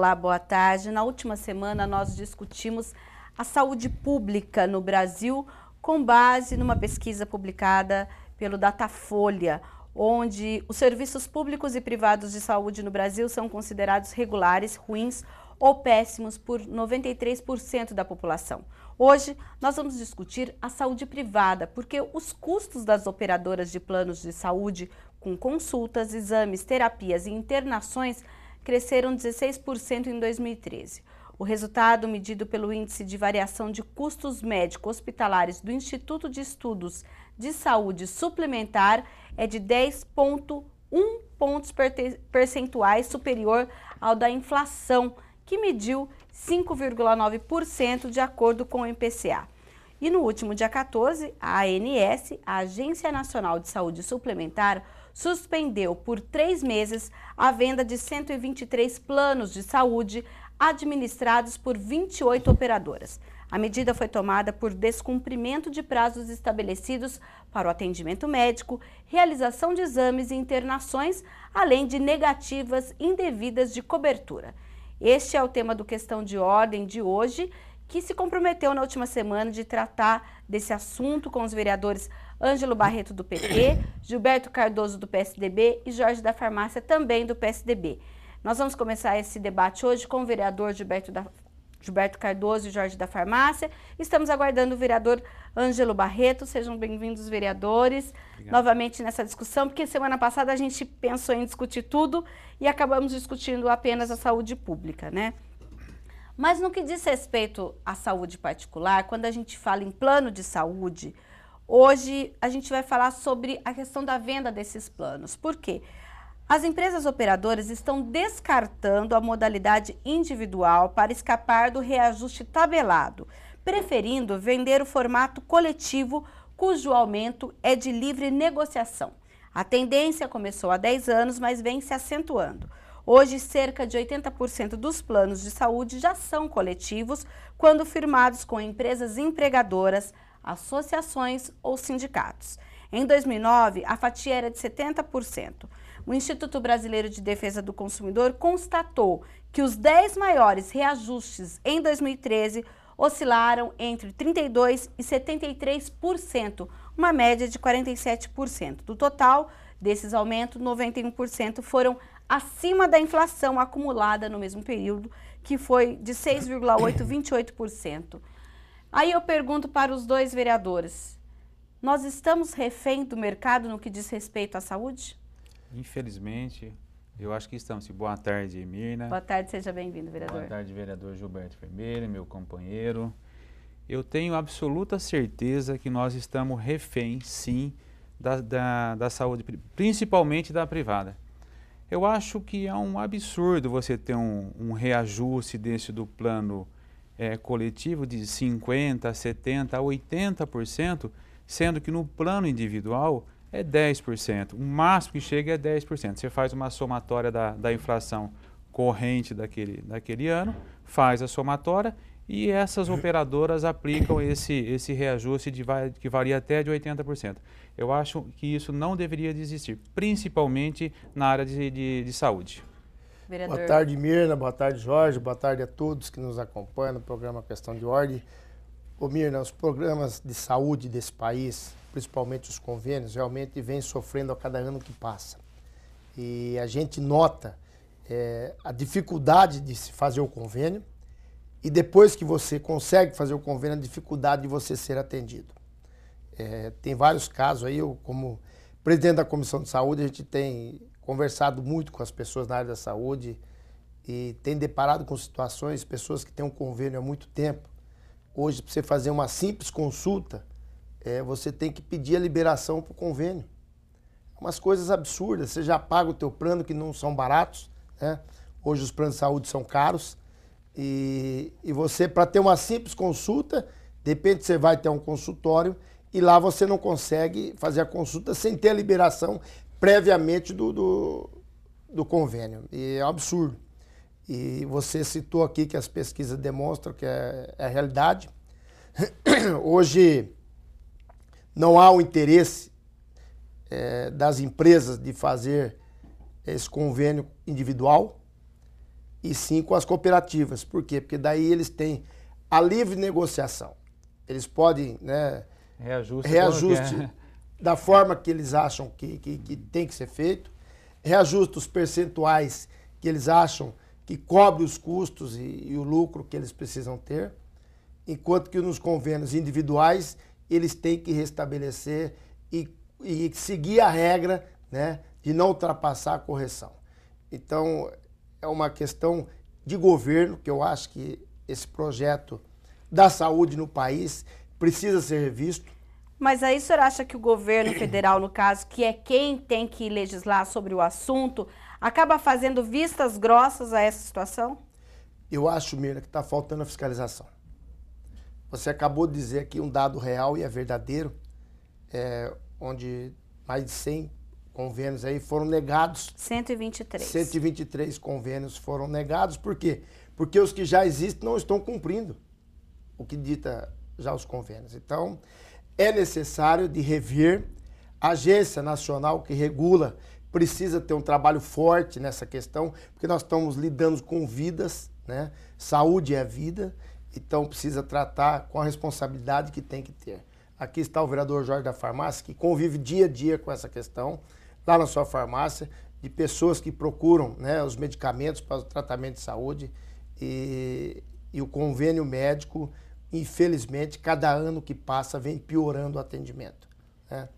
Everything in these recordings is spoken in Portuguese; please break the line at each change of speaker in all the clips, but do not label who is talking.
Olá, boa tarde. Na última semana nós discutimos a saúde pública no Brasil com base numa pesquisa publicada pelo Datafolha, onde os serviços públicos e privados de saúde no Brasil são considerados regulares, ruins ou péssimos por 93% da população. Hoje nós vamos discutir a saúde privada, porque os custos das operadoras de planos de saúde com consultas, exames, terapias e internações cresceram 16% em 2013. O resultado, medido pelo Índice de Variação de Custos Médicos Hospitalares do Instituto de Estudos de Saúde Suplementar, é de 10,1 pontos percentuais superior ao da inflação, que mediu 5,9% de acordo com o IPCA. E no último dia 14, a ANS, a Agência Nacional de Saúde Suplementar, suspendeu por três meses a venda de 123 planos de saúde administrados por 28 operadoras. A medida foi tomada por descumprimento de prazos estabelecidos para o atendimento médico, realização de exames e internações, além de negativas indevidas de cobertura. Este é o tema do Questão de Ordem de hoje que se comprometeu na última semana de tratar desse assunto com os vereadores Ângelo Barreto do PT, Gilberto Cardoso do PSDB e Jorge da Farmácia também do PSDB. Nós vamos começar esse debate hoje com o vereador Gilberto, da, Gilberto Cardoso e Jorge da Farmácia. Estamos aguardando o vereador Ângelo Barreto. Sejam bem-vindos, vereadores, Obrigado. novamente nessa discussão, porque semana passada a gente pensou em discutir tudo e acabamos discutindo apenas a saúde pública, né? Mas no que diz respeito à saúde particular, quando a gente fala em plano de saúde, hoje a gente vai falar sobre a questão da venda desses planos. Por quê? As empresas operadoras estão descartando a modalidade individual para escapar do reajuste tabelado, preferindo vender o formato coletivo, cujo aumento é de livre negociação. A tendência começou há 10 anos, mas vem se acentuando. Hoje, cerca de 80% dos planos de saúde já são coletivos quando firmados com empresas empregadoras, associações ou sindicatos. Em 2009, a fatia era de 70%. O Instituto Brasileiro de Defesa do Consumidor constatou que os 10 maiores reajustes em 2013 oscilaram entre 32% e 73%, uma média de 47%. Do total desses aumentos, 91% foram acima da inflação acumulada no mesmo período, que foi de 6,828%. Aí eu pergunto para os dois vereadores: nós estamos refém do mercado no que diz respeito à saúde?
Infelizmente, eu acho que estamos. Boa tarde, Mirna. Boa
tarde, seja bem-vindo, vereador. Boa
tarde, vereador Gilberto Ferreira, meu companheiro. Eu tenho absoluta certeza que nós estamos refém, sim, da, da, da saúde, principalmente da privada. Eu acho que é um absurdo você ter um, um reajuste desse do plano é, coletivo de 50%, 70%, 80%, sendo que no plano individual é 10%. O máximo que chega é 10%. Você faz uma somatória da, da inflação corrente daquele, daquele ano, faz a somatória e essas operadoras aplicam esse, esse reajuste de, que varia até de 80%. Eu acho que isso não deveria existir, principalmente na área de, de, de saúde.
Vereador.
Boa
tarde, Mirna. Boa tarde, Jorge. Boa tarde a todos que nos acompanham no programa Questão de Ordem. Ô, Mirna, os programas de saúde desse país, principalmente os convênios, realmente vêm sofrendo a cada ano que passa. E a gente nota é, a dificuldade de se fazer o convênio, e depois que você consegue fazer o convênio, a dificuldade de você ser atendido. É, tem vários casos aí, eu como presidente da Comissão de Saúde, a gente tem conversado muito com as pessoas na área da saúde e tem deparado com situações, pessoas que têm um convênio há muito tempo. Hoje, para você fazer uma simples consulta, é, você tem que pedir a liberação para o convênio. Umas coisas absurdas, você já paga o teu plano que não são baratos, né? Hoje os planos de saúde são caros, e, e você, para ter uma simples consulta, de repente você vai ter um consultório e lá você não consegue fazer a consulta sem ter a liberação previamente do, do, do convênio. E é um absurdo. E você citou aqui que as pesquisas demonstram que é, é a realidade. Hoje não há o interesse é, das empresas de fazer esse convênio individual e sim com as cooperativas. Por quê? Porque daí eles têm a livre negociação. Eles podem né,
reajuste, reajuste
da forma que eles acham que, que, que tem que ser feito, reajuste os percentuais que eles acham que cobre os custos e, e, o lucro que eles precisam ter, enquanto que nos convênios individuais eles têm que restabelecer e, e seguir a regra né, de não ultrapassar a correção. Então, é uma questão de governo, que eu acho que esse projeto da saúde no país precisa ser revisto.
Mas aí o senhor acha que o governo federal, no caso, que é quem tem que legislar sobre o assunto, acaba fazendo vistas grossas a essa situação?
Eu acho, Mira, que está faltando a fiscalização. Você acabou de dizer aqui um dado real e é verdadeiro, é, onde mais de 100 convênios aí foram negados. 123. 123 convênios foram negados. Por quê? Porque os que já existem não estão cumprindo o que dita já os convênios. Então, é necessário de rever. A agência nacional que regula precisa ter um trabalho forte nessa questão, porque nós estamos lidando com vidas, né? Saúde é vida, então precisa tratar com a responsabilidade que tem que ter. Aqui está o vereador Jorge da Farmácia, que convive dia a dia com essa questão lá na sua farmácia, de pessoas que procuram né, os medicamentos para o tratamento de saúde e, e o convênio médico, infelizmente, cada ano que passa vem piorando o atendimento. Né?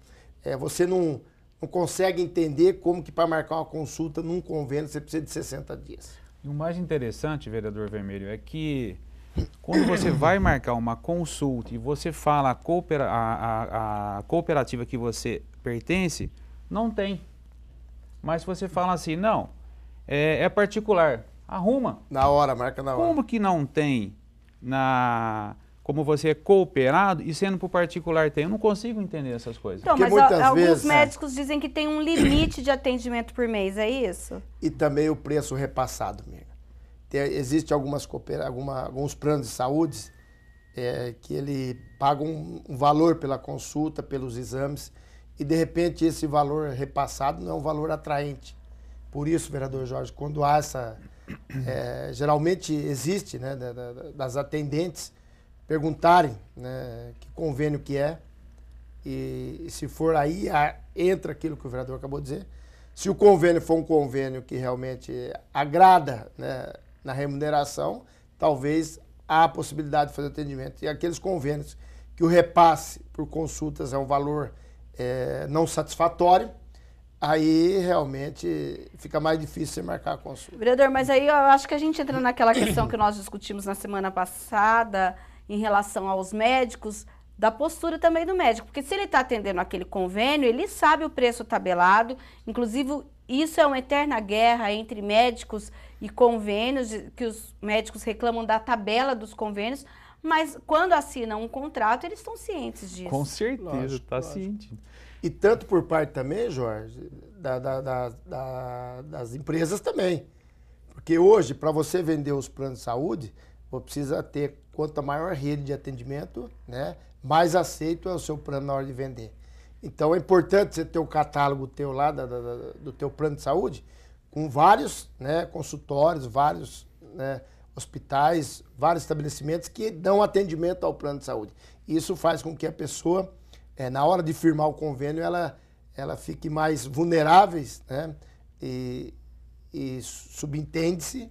É, você não, não consegue entender como que para marcar uma consulta num convênio você precisa de 60 dias.
E o mais interessante, vereador Vermelho, é que quando você vai marcar uma consulta e você fala a, a, a, a cooperativa que você pertence, não tem. Mas se você fala assim, não, é, é particular. Arruma. Na hora, marca na hora. Como que não tem na como você é cooperado e sendo para o particular tem.
Eu não consigo entender essas coisas. Então, mas alguns vezes, é. médicos
dizem que tem um limite de atendimento por mês, é isso?
E também o preço repassado, amiga. Tem, existe algumas alguma, alguns planos de saúde é, que ele paga um, um, valor pela consulta, pelos exames, e de repente esse valor repassado não é um valor atraente. Por isso, vereador Jorge, quando há essa. É, geralmente existe, né, das atendentes perguntarem né, que convênio que é, e, se for aí, entra aquilo que o vereador acabou de dizer. Se o convênio for um convênio que realmente agrada né, na remuneração, talvez há a possibilidade de fazer atendimento. E aqueles convênios que o repasse por consultas é um valor é, não satisfatório, aí realmente fica mais difícil você marcar a consulta.
Vereador, mas aí eu acho que a gente entra naquela questão que nós discutimos na semana passada em relação aos médicos, da postura também do médico, porque se ele está atendendo aquele convênio, ele sabe o preço tabelado, inclusive isso é uma eterna guerra entre médicos e convênios, que os médicos reclamam da tabela dos convênios, mas quando assinam um contrato, eles estão cientes disso. Com
certeza, está ciente. E tanto por parte também, Jorge, da, da, da, das empresas também. Porque hoje, para você vender os planos de saúde, você precisa ter quanto maior rede de atendimento, né, mais aceito é o seu plano na hora de vender. Então é importante você ter o catálogo teu lá, da, da, do teu plano de saúde, com vários né, consultórios, vários né, hospitais, vários estabelecimentos que dão atendimento ao plano de saúde. Isso faz com que a pessoa, é, na hora de firmar o convênio, ela, ela fique mais vulneráveis, né? E, e subentende-se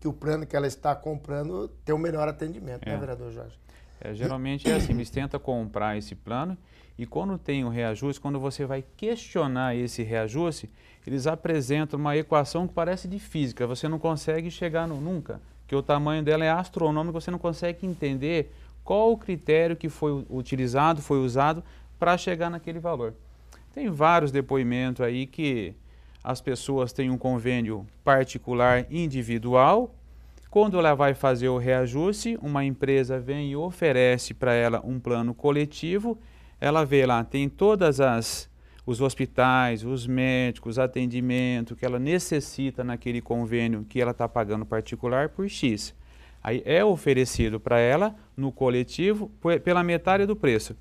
que o plano que ela está comprando tem o um melhor atendimento, né, é. né, vereador Jorge? É,
geralmente é assim, eles tenta comprar esse plano e quando tem um reajuste, quando você vai questionar esse reajuste, eles apresentam uma equação que parece de física, você não consegue chegar no nunca que o tamanho dela é astronômico, você não consegue entender qual o critério que foi utilizado, foi usado para chegar naquele valor. Tem vários depoimentos aí que as pessoas têm um convênio particular individual. Quando ela vai fazer o reajuste, uma empresa vem e oferece para ela um plano coletivo. Ela vê lá, tem todas as os hospitais, os médicos, atendimento que ela necessita naquele convênio que ela está pagando particular por X. Aí é oferecido para ela, no coletivo, pela metade do preço.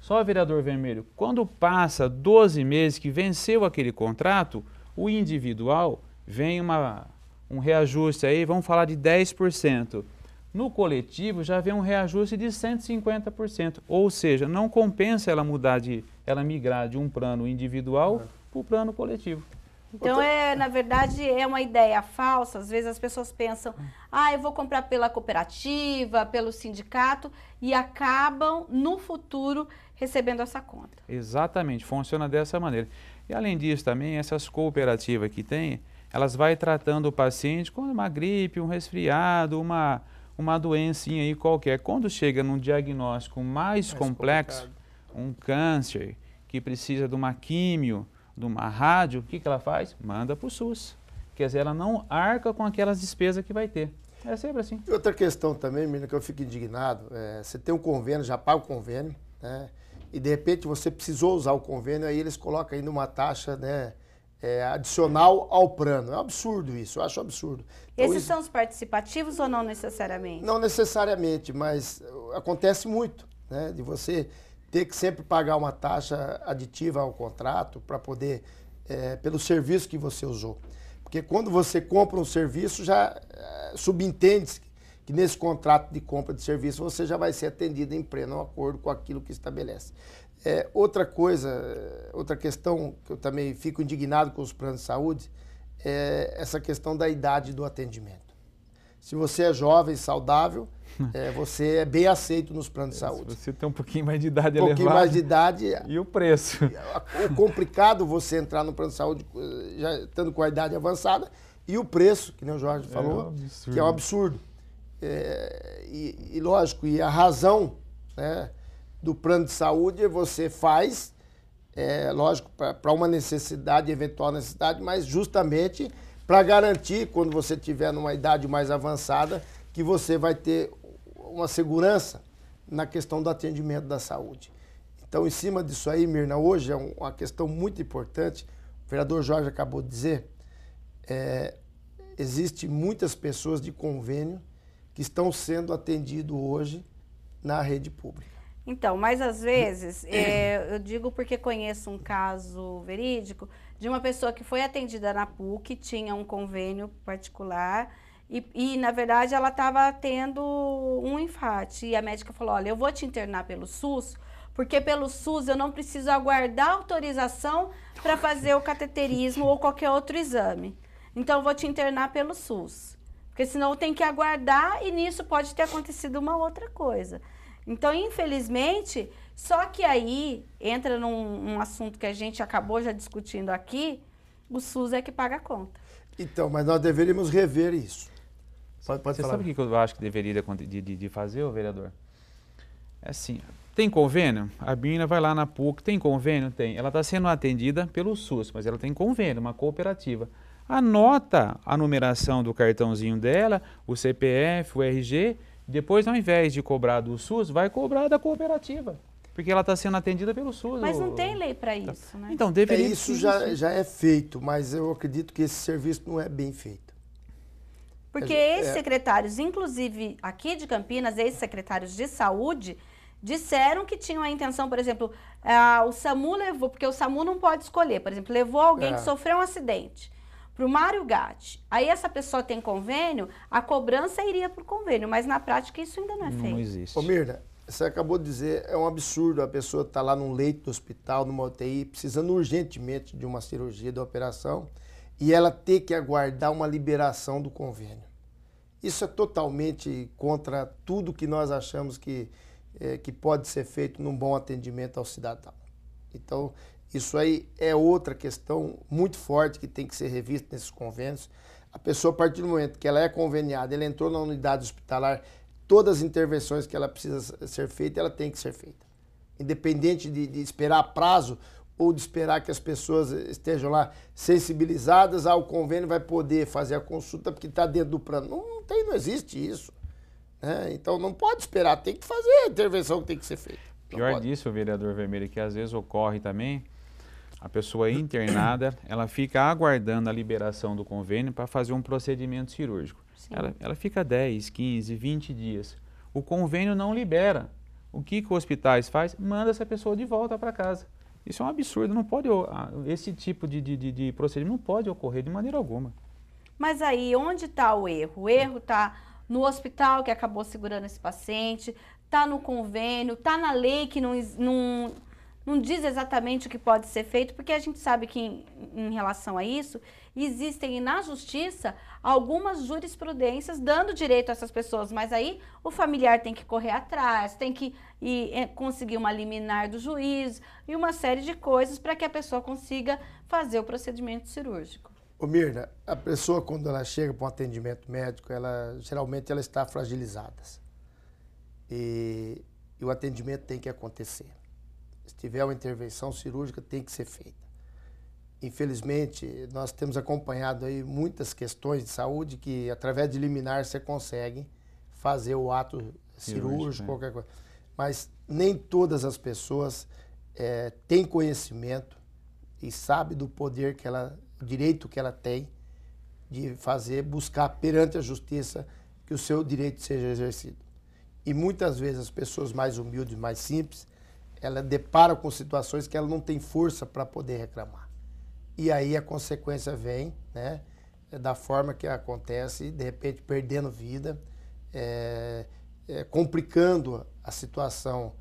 Só, vereador Vermelho, quando passa 12 meses que venceu aquele contrato, o individual vem uma, um reajuste aí, vamos falar de 10%. No coletivo já vem um reajuste de 150%, ou seja, não compensa ela mudar de, ela migrar de um plano individual é. para o plano coletivo.
Então é, na verdade, é uma ideia falsa. Às vezes as pessoas pensam, ah, eu vou comprar pela cooperativa, pelo sindicato, e acabam no futuro recebendo essa conta.
Exatamente, funciona dessa maneira. E além disso, também essas cooperativas que tem, elas vai tratando o paciente com uma gripe, um resfriado, uma uma doencinha aí qualquer. Quando chega num diagnóstico mais, mais complexo, complicado. um câncer que precisa de uma químio, de uma rádio, o que, que ela faz? Manda para o SUS. Quer dizer, ela não arca com aquelas
despesas que vai ter. É sempre assim. E outra questão também, menina, que eu fico indignado, é, você tem um convênio, já paga o convênio, né? E de repente você precisou usar o convênio, aí eles colocam ainda uma taxa, né? é, adicional ao plano. É um absurdo isso, eu acho um absurdo. Então, Esses isso...
são os participativos ou não necessariamente?
Não necessariamente, mas eh, acontece muito, né? De você ter que sempre pagar uma taxa aditiva ao contrato para poder, é, pelo serviço que você usou. Porque quando você compra um serviço, já é, eh, subentende que nesse contrato de compra de serviço você já vai ser atendido em pleno acordo com aquilo que estabelece. É, outra coisa, é, outra questão que eu também fico indignado com os planos de saúde é essa questão da idade do atendimento. Se você é jovem, saudável, é, você é bem aceito nos planos de é, saúde. Se você tem um pouquinho mais de idade um elevada. Um pouquinho mais de idade. É. E o preço. O complicado você entrar no plano de saúde eh, já estando com a idade avançada e o preço, que nem o Jorge falou, é um que é um absurdo. É, e, e, lógico, e a razão, né? do plano de saúde, você faz, é, lógico, para uma necessidade, eventual necessidade, mas justamente para garantir, quando você tiver numa idade mais avançada, que você vai ter uma segurança na questão do atendimento da saúde. Então, em cima disso aí, Mirna, hoje é uma questão muito importante, o vereador Jorge acabou de dizer, é, existe muitas pessoas de convênio que estão sendo atendidas hoje na rede pública.
Então, mas às hum. vezes, é, eu digo porque conheço um caso verídico de uma pessoa que foi atendida na PUC, tinha um convênio particular e, e na verdade, ela estava tendo um infarte. E a médica falou, olha, eu vou te internar pelo SUS, porque pelo SUS eu não preciso aguardar autorização para fazer o cateterismo ou qualquer outro exame. Então, eu vou te internar pelo SUS. Porque senão tem que aguardar e nisso pode ter acontecido uma outra coisa. Então, infelizmente, só que aí entra num, assunto que a gente acabou já discutindo aqui, o SUS é que paga a conta.
Então, mas nós deveríamos rever isso. Pode, pode Você falar. sabe o que eu acho que
deveria de, de, de fazer, vereador? É assim, tem convênio? A Bina vai lá na PUC, tem convênio? Tem. Ela está sendo atendida pelo SUS, mas ela tem convênio, uma cooperativa. Anota a numeração do cartãozinho dela, o CPF, o RG, depois, ao invés de cobrar do SUS, vai cobrar da cooperativa. Porque ela está sendo
atendida pelo SUS. Mas não tem
lei para tá. isso, né? Então, deveria. É, isso já, isso.
já é feito, mas eu acredito que esse serviço não é bem feito.
Porque é, ex-secretários, é... inclusive aqui de Campinas, ex-secretários de saúde, disseram que tinham a intenção, por exemplo, ah, o SAMU levou, porque o SAMU não pode escolher, por exemplo, levou alguém é. que sofreu um acidente para o Mário Gatti, aí essa pessoa tem convênio, a cobrança iria para o convênio, mas na prática isso ainda não é
feito. Não existe. Ô Mirna, você acabou de dizer, é um absurdo a pessoa estar tá lá num leito do hospital, numa UTI, precisando urgentemente de uma cirurgia, de uma operação, e ela ter que aguardar uma liberação do convênio. Isso é totalmente contra tudo que nós achamos que, é, que pode ser feito num bom atendimento ao cidadão. Então, isso aí é outra questão muito forte que tem que ser revista nesses convênios. A pessoa, a partir do momento que ela é conveniada, ela entrou na unidade hospitalar, todas as intervenções que ela precisa ser feita, ela tem que ser feita. Independente de, de esperar prazo ou de esperar que as pessoas eh, estejam lá sensibilizadas, ah, o convênio vai poder fazer a consulta porque está dentro do plano. Não, tem, não existe isso. Né? Então não pode esperar, tem que fazer a intervenção que tem que ser feita.
Pior disso, vereador Vermelho, que às vezes ocorre também a pessoa internada, ela fica aguardando a liberação do convênio para fazer um procedimento cirúrgico. Ela, ela, fica 10, 15, 20 dias. O convênio não libera. O que, que os hospitais faz? Manda essa pessoa de volta para casa. Isso é um absurdo, não pode, esse tipo de, de, de procedimento não pode ocorrer de maneira alguma.
Mas aí, onde está o erro? O erro está no hospital que acabou segurando esse paciente, está no convênio, está na lei que não, não, não diz exatamente o que pode ser feito, porque a gente sabe que em, em relação a isso, existem na justiça algumas jurisprudências dando direito a essas pessoas, mas aí o familiar tem que correr atrás, tem que ir, é, conseguir uma liminar do juiz e uma série de coisas para que a pessoa consiga fazer o procedimento cirúrgico.
Ô Mirna, a pessoa quando ela chega para um atendimento médico, ela geralmente ela está fragilizada. E, e o atendimento tem que acontecer tiver uma intervenção cirúrgica, tem que ser feita. Infelizmente, nós temos acompanhado aí muitas questões de saúde que, através de liminar, você consegue fazer o ato cirúrgico, é. qualquer coisa. Mas nem todas as pessoas é, têm conhecimento e sabe do poder que ela, direito que ela tem de fazer, buscar perante a justiça que o seu direito seja exercido. E muitas vezes as pessoas mais humildes, mais simples, ela depara com situações que ela não tem força para poder reclamar. E aí a consequência vem, né? Da forma que acontece, de repente perdendo vida, é, é, complicando a situação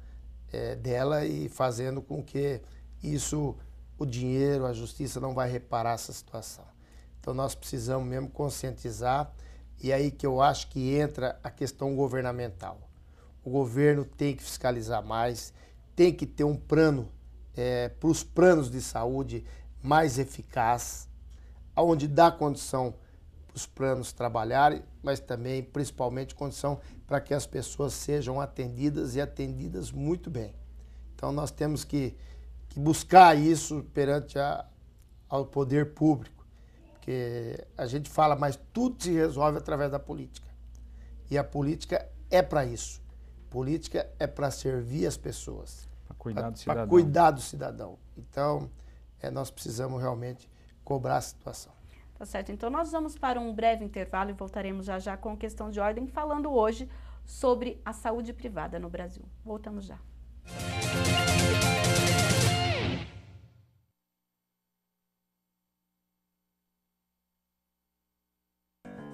é, dela e fazendo com que isso, o dinheiro, a justiça não vai reparar essa situação. Então nós precisamos mesmo conscientizar e aí que eu acho que entra a questão governamental. O governo tem que fiscalizar mais, tem que ter um plano é, para os planos de saúde mais eficaz, onde dá condição para os planos trabalharem, mas também, principalmente, condição para que as pessoas sejam atendidas e atendidas muito bem. Então, nós temos que, que buscar isso perante a, ao poder público, porque a gente fala, mas tudo se resolve através da política. E a política é para isso. Política é para servir as pessoas. Para cuidar do cidadão. Para cuidar do cidadão. Então, é, nós precisamos realmente cobrar a situação.
Tá certo. Então, nós vamos para um breve intervalo e voltaremos já já com questão de ordem, falando hoje sobre a saúde privada no Brasil. Voltamos já.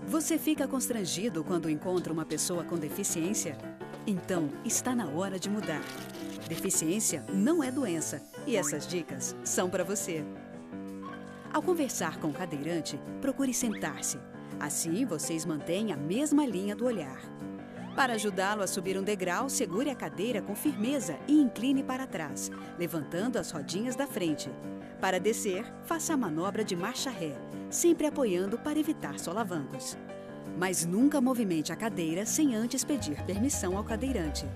Você fica constrangido quando encontra uma pessoa com deficiência? Então, está na hora de mudar. Deficiência não é doença e essas dicas são para você. Ao conversar com o cadeirante, procure sentar-se. Assim vocês mantêm a mesma linha do olhar. Para ajudá-lo a subir um degrau, segure a cadeira com firmeza e incline para trás, levantando as rodinhas da frente. Para descer, faça a manobra de marcha ré, sempre apoiando para evitar solavancos. Mas nunca movimente a cadeira sem antes pedir permissão ao cadeirante.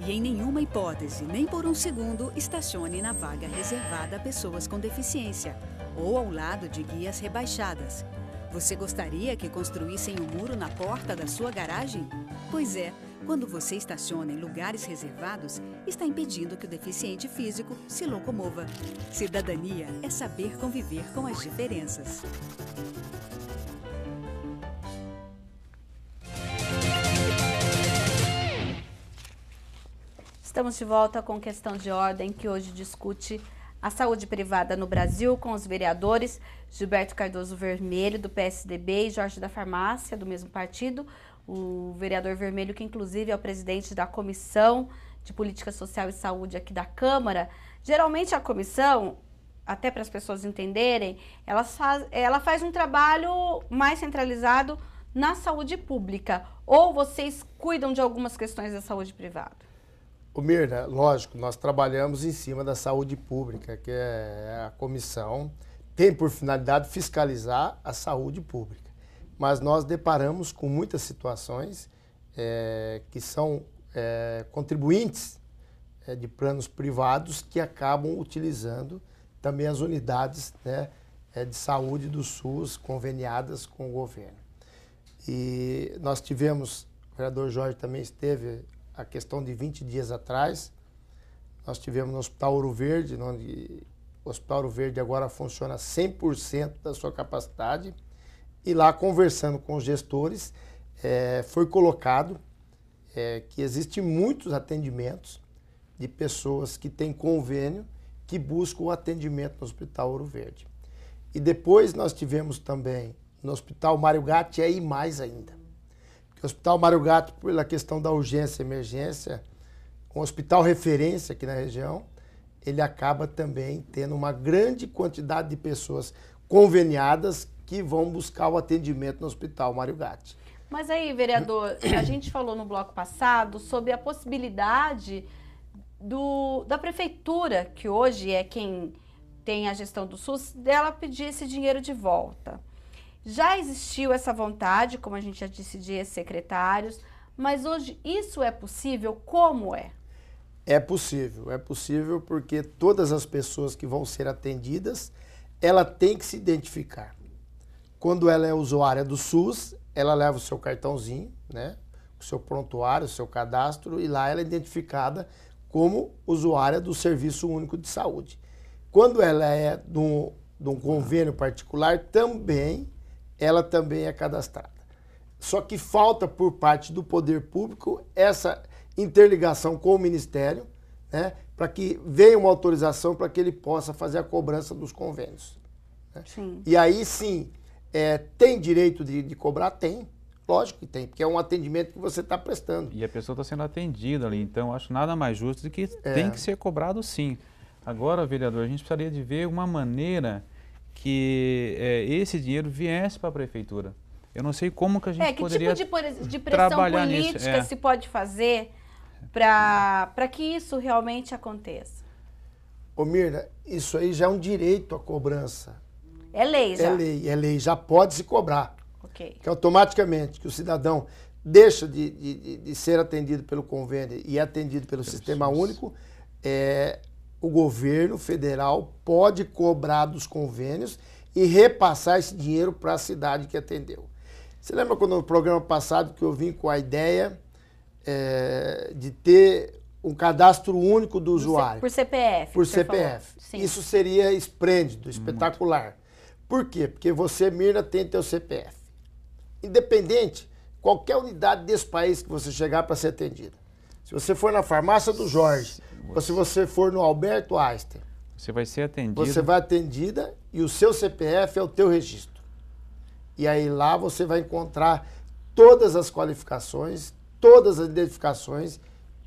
E em nenhuma hipótese, nem por um segundo, estacione na vaga reservada a pessoas com deficiência ou ao lado de guias rebaixadas. Você gostaria que construíssem um muro na porta da sua garagem? Pois é, quando você estaciona em lugares reservados, está impedindo que o deficiente físico se locomova. Cidadania é saber conviver com as diferenças.
Estamos de volta com questão de ordem que hoje discute a saúde privada no Brasil com os vereadores Gilberto Cardoso Vermelho, do PSDB, e Jorge da Farmácia, do mesmo partido. O vereador Vermelho, que inclusive é o presidente da Comissão de Política Social e Saúde aqui da Câmara. Geralmente a comissão, até para as pessoas entenderem, ela faz, ela faz um trabalho mais centralizado na saúde pública. Ou vocês cuidam de algumas questões da saúde privada?
O Mirna, né, lógico, nós trabalhamos em cima da saúde pública, que é, é a comissão tem por finalidade fiscalizar a saúde pública. Mas nós deparamos com muitas situações é, que são é, contribuintes é, de planos privados que acabam utilizando também as unidades né, é, de saúde do SUS conveniadas com o governo. E nós tivemos, o vereador Jorge também esteve a questão de 20 dias atrás, nós tivemos no Hospital Ouro Verde, onde o Hospital Ouro Verde agora funciona 100% da sua capacidade, e lá conversando com os gestores, é, foi colocado é, que existem muitos atendimentos de pessoas que têm convênio que buscam o atendimento no Hospital Ouro Verde. E depois nós tivemos também no Hospital Mário Gatti, é aí mais ainda o Hospital Mário Gato, pela questão da urgência e emergência, um hospital referência aqui na região, ele acaba também tendo uma grande quantidade de pessoas conveniadas que vão buscar o atendimento no Hospital Mário Gatti.
Mas aí, vereador, a gente falou no bloco passado sobre a possibilidade do, da prefeitura, que hoje é quem tem a gestão do SUS, dela pedir esse dinheiro de volta. Já existiu essa vontade, como a gente já disse, de secretários, mas hoje isso é possível? Como é?
É possível, é possível porque todas as pessoas que vão ser atendidas, ela tem que se identificar. Quando ela é usuária do SUS, ela leva o seu cartãozinho, né? O seu prontuário, o seu cadastro, e lá ela é identificada como usuária do Serviço Único de Saúde. Quando ela é de um, convênio particular, também ela também é cadastrada. Só que falta por parte do poder público essa interligação com o Ministério, né, para que venha uma autorização para que ele possa fazer a cobrança dos convênios. Né? E aí sim, é, tem direito de, de cobrar? Tem. Lógico que tem, porque é um atendimento que você está prestando.
E a pessoa está sendo atendida ali, então acho nada mais justo do que é. tem que ser cobrado sim. Agora, vereador, a gente precisaria de ver uma maneira que é, esse dinheiro viesse para a prefeitura. Eu não sei como que a gente é, que tipo poderia tipo de, de pressão política é.
se pode fazer para que isso realmente aconteça?
Ô Mirna, isso aí já é um direito à cobrança.
É lei é já. É lei,
é lei, já pode se cobrar. Ok. Que automaticamente que o cidadão deixa de, de, de ser atendido pelo convênio e é atendido pelo Eu sistema único, é, o governo federal pode cobrar dos convênios e repassar esse dinheiro para a cidade que atendeu. Você lembra quando no programa passado que eu vim com a ideia é, de ter um cadastro único do usuário? Por
CPF. Por CPF. Isso
seria esplêndido, espetacular. Muito. Por quê? Porque você, Mirna, tem teu CPF. Independente, qualquer unidade desse país que você chegar para ser atendida. Se você for na farmácia do Jorge você, se você for no Alberto Einstein,
você vai ser atendida. Você vai
atendida e o seu CPF é o teu registro. E aí lá você vai encontrar todas as qualificações, todas as identificações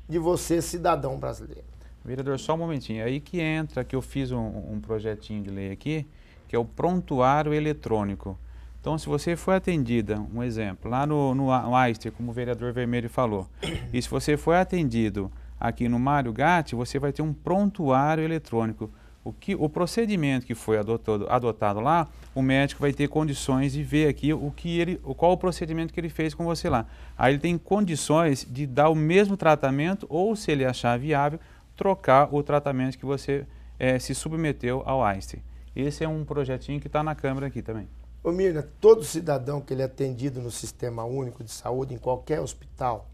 de você cidadão brasileiro.
Vereador, só um momentinho. É aí que entra que eu fiz um, um projetinho de lei aqui, que é o prontuário eletrônico. Então, se você foi atendida, um exemplo, lá no, no, Einstein, como o vereador Vermelho falou, e se você foi atendido aqui no Mário Gatti, você vai ter um prontuário eletrônico. O, que, o procedimento que foi adotado, adotado lá, o médico vai ter condições de ver aqui o que ele, qual o procedimento que ele fez com você lá. Aí ele tem condições de dar o mesmo tratamento ou, se ele achar viável, trocar o tratamento que você é, se submeteu ao Einstein. Esse é um projetinho que está na Câmara aqui também.
Ô Mirna, todo cidadão que ele é atendido no Sistema Único de Saúde, em qualquer hospital,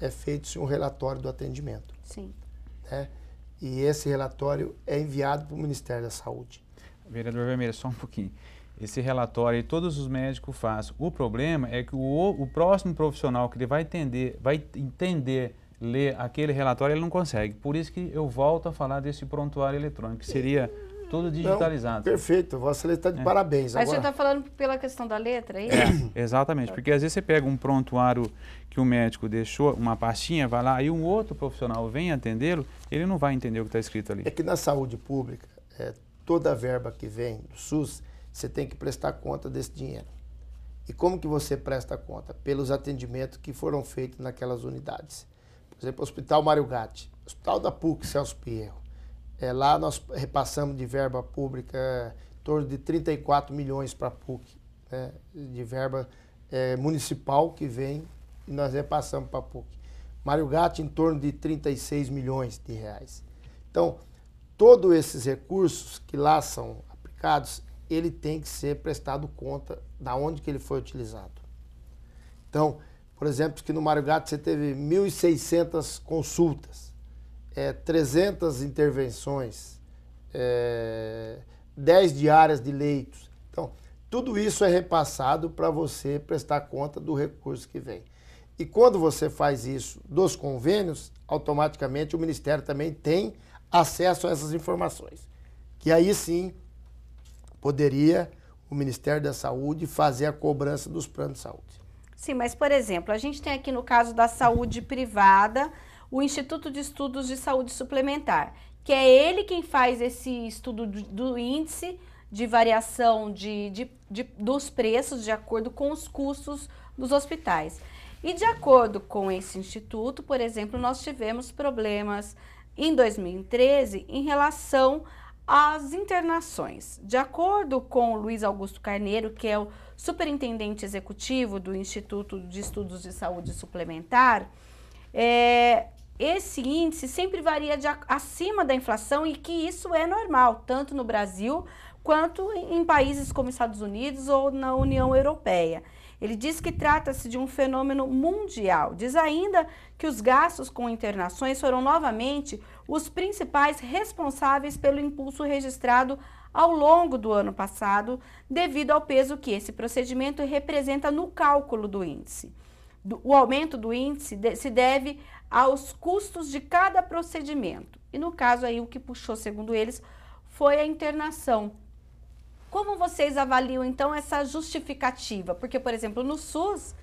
é feito um relatório do atendimento. Sim. Né? E esse relatório é enviado para o Ministério da Saúde.
Vereador Vermelho, só um pouquinho. Esse relatório todos os médicos fazem. O problema é que o, o próximo profissional que ele vai entender, vai entender ler aquele relatório, ele não consegue. Por isso que eu volto a falar desse prontuário eletrônico, que seria tudo então, digitalizado. Então,
perfeito, Vossa Excelência está de é. parabéns. Mas agora... você está
falando pela questão da letra, aí.
É, é exatamente, porque às vezes você pega um prontuário que o médico deixou, uma pastinha, vai lá, e um outro profissional vem atendê-lo, ele não vai entender o que está escrito ali. É
que na saúde pública, é, toda a verba que vem do SUS, você tem que prestar conta desse dinheiro. E como que você presta conta? Pelos atendimentos que foram feitos naquelas unidades. Por exemplo, o Hospital Mário Gatti, Hospital da PUC, Celso Pierro, é, lá nós repassamos de verba pública é, em torno de 34 milhões para a PUC, né, de verba é, municipal que vem e nós repassamos para a PUC. Mário Gatti em torno de 36 milhões de reais. Então, todos esses recursos que lá são aplicados, ele tem que ser prestado conta da onde que ele foi utilizado. Então, por exemplo, que no Mário Gatti você teve 1.600 consultas é, 300 intervenções, é, 10 diárias de leitos. Então, tudo isso é repassado para você prestar conta do recurso que vem. E quando você faz isso dos convênios, automaticamente o Ministério também tem acesso a essas informações. Que aí sim poderia o Ministério da Saúde fazer a cobrança dos planos de saúde.
Sim, mas por exemplo, a gente tem aqui no caso da saúde privada o Instituto de Estudos de Saúde Suplementar, que é ele quem faz esse estudo do índice de variação de, de, de, dos preços de acordo com os custos dos hospitais. E de acordo com esse instituto, por exemplo, nós tivemos problemas em 2013 em relação às internações. De acordo com Luiz Augusto Carneiro, que é o superintendente executivo do Instituto de Estudos de Saúde Suplementar, é, esse índice sempre varia de acima da inflação e que isso é normal, tanto no Brasil quanto em países como Estados Unidos ou na União Europeia. Ele diz que trata-se de um fenômeno mundial. Diz ainda que os gastos com internações foram novamente os principais responsáveis pelo impulso registrado ao longo do ano passado, devido ao peso que esse procedimento representa no cálculo do índice. O aumento do índice se deve aos custos de cada procedimento. E no caso aí, o que puxou, segundo eles, foi a internação. Como vocês avaliam, então, essa justificativa? Porque, por exemplo, no SUS,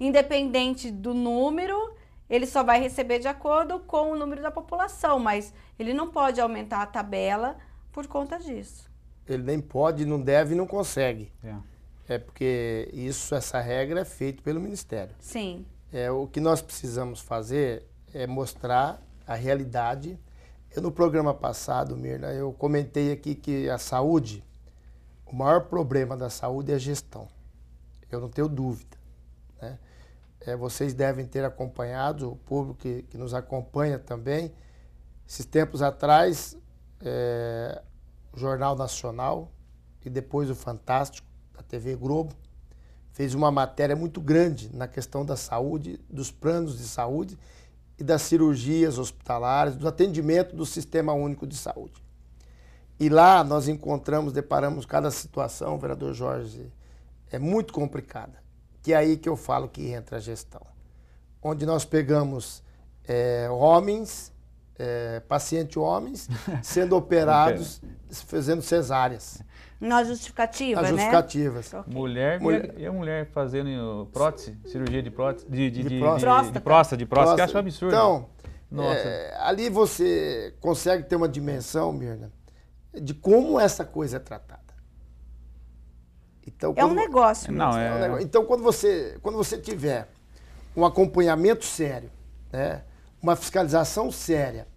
independente do número, ele só vai receber de acordo com o número da população, mas ele não pode aumentar a tabela por conta disso.
Ele nem pode, não deve e não consegue. É. é porque isso, essa regra é feita pelo Ministério. Sim. É, o que nós precisamos fazer é mostrar a realidade. Eu, no programa passado, Mirna, eu comentei aqui que a saúde, o maior problema da saúde é a gestão. Eu não tenho dúvida. Né? É, vocês devem ter acompanhado, o público que, que nos acompanha também. Esses tempos atrás, é, o Jornal Nacional e depois o Fantástico, da TV Globo, fez uma matéria muito grande na questão da saúde, dos planos de saúde e das cirurgias hospitalares, do atendimento do Sistema Único de Saúde. E lá nós encontramos, deparamos cada situação, vereador Jorge, é muito complicada. Que é aí que eu falo que entra a gestão. Onde nós pegamos é, homens, é, paciente homens, sendo operados, fazendo cesáreas.
Na justificativa, As né? justificativas.
Okay.
Mulher, mulher, e a mulher fazendo eh, prótese, cirurgia de prótese, de, de, de, de próstata, de próstata, de próstata, que eu acho um absurdo. Então,
é, ali você consegue ter uma dimensão, Mirna, de como essa coisa é tratada. Então, é um negócio. Não, é... é um é- negócio. Então, quando você, quando você tiver um acompanhamento sério, né, uma fiscalização séria,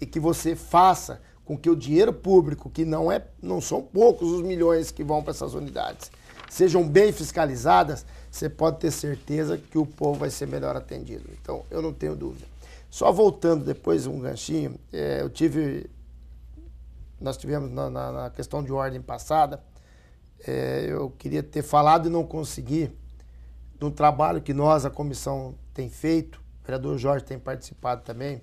e que você faça com que o dinheiro público, que não, é, não são poucos os milhões que vão para essas unidades, sejam bem fiscalizadas, você pode ter certeza que o povo vai ser melhor atendido. Então, eu não tenho dúvida. Só voltando depois um ganchinho, é, eu tive. Nós tivemos na, na, na questão de ordem passada, é, eu queria ter falado e não consegui, de um trabalho que nós, a comissão, tem feito, o vereador Jorge tem participado também,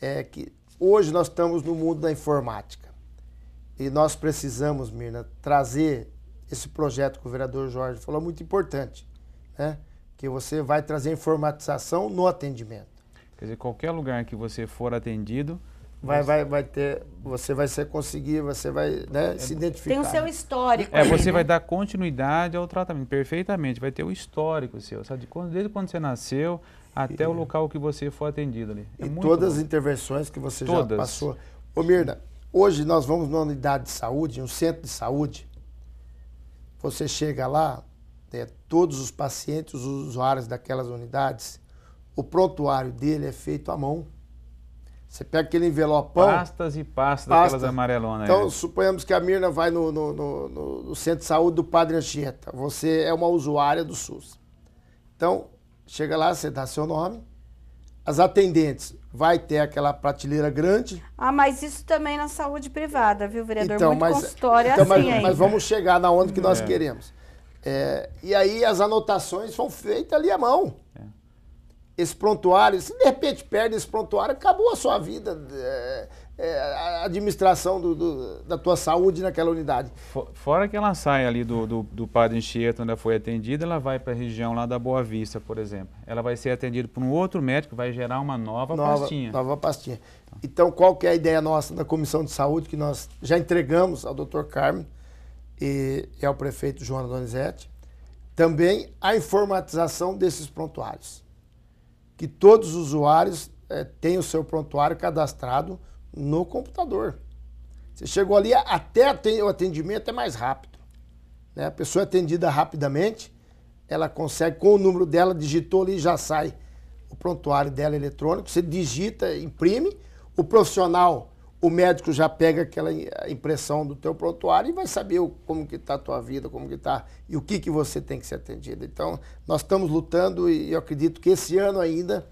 é que Hoje nós estamos no mundo da informática e nós precisamos, Mirna, trazer esse projeto que o vereador Jorge falou, muito importante, né? que você vai trazer informatização no atendimento. Quer dizer, qualquer lugar que você for atendido, vai, vai, vai ter, você vai ser conseguir, você vai né, é, se identificar. Tem o seu né? histórico. É, aí, você né? vai dar continuidade
ao tratamento, perfeitamente. Vai ter o histórico seu, sabe? Desde quando você nasceu, até e, o local que você for atendido ali. É e todas bom. as
intervenções que você todas. já passou. Ô Mirna, hoje nós vamos numa unidade de saúde, um centro de saúde. Você chega lá, né, todos os pacientes, os usuários daquelas unidades, o prontuário dele é feito à mão. Você pega aquele envelopão. Pastas e pastas, pastas. daquelas amarelonas. Então, aí. Né? suponhamos que a Mirna vai no, no, no, no, centro de saúde do Padre Anchieta. Você é uma usuária do SUS. Então, chega lá, você dá seu nome. As atendentes, vai ter aquela prateleira grande.
Ah, mas isso também na saúde privada, viu, vereador? Então, Muito mas, consultório é então, assim mas, mas vamos
chegar na onde que nós é. queremos. É, e aí as anotações são feitas ali à mão. É. Esse prontuário, se de repente perde esse prontuário, acabou a sua vida. É, é, a administração do, do, da tua saúde naquela unidade.
Fora que ela sai ali do, do, do Padre Enxerto, onde ela foi atendida, ela vai para a região lá da Boa Vista, por exemplo. Ela vai ser atendida por um outro médico, vai gerar uma nova, nova pastinha. Nova
pastinha. Então, qual que é a ideia nossa da Comissão de Saúde, que nós já entregamos ao Dr. Carmen e, e ao prefeito João Donizete? Também a informatização desses prontuários. Que todos os usuários é, tenham o seu prontuário cadastrado, no computador. Você chegou ali, até o atendimento é mais rápido. Né? A pessoa é atendida rapidamente, ela consegue, com o número dela, digitou ali já sai o prontuário dela eletrônico, você digita, imprime, o profissional, o médico já pega aquela impressão do teu prontuário e vai saber como que está a tua vida, como que está e o que, que você tem que ser atendido. Então, nós estamos lutando e eu acredito que esse ano ainda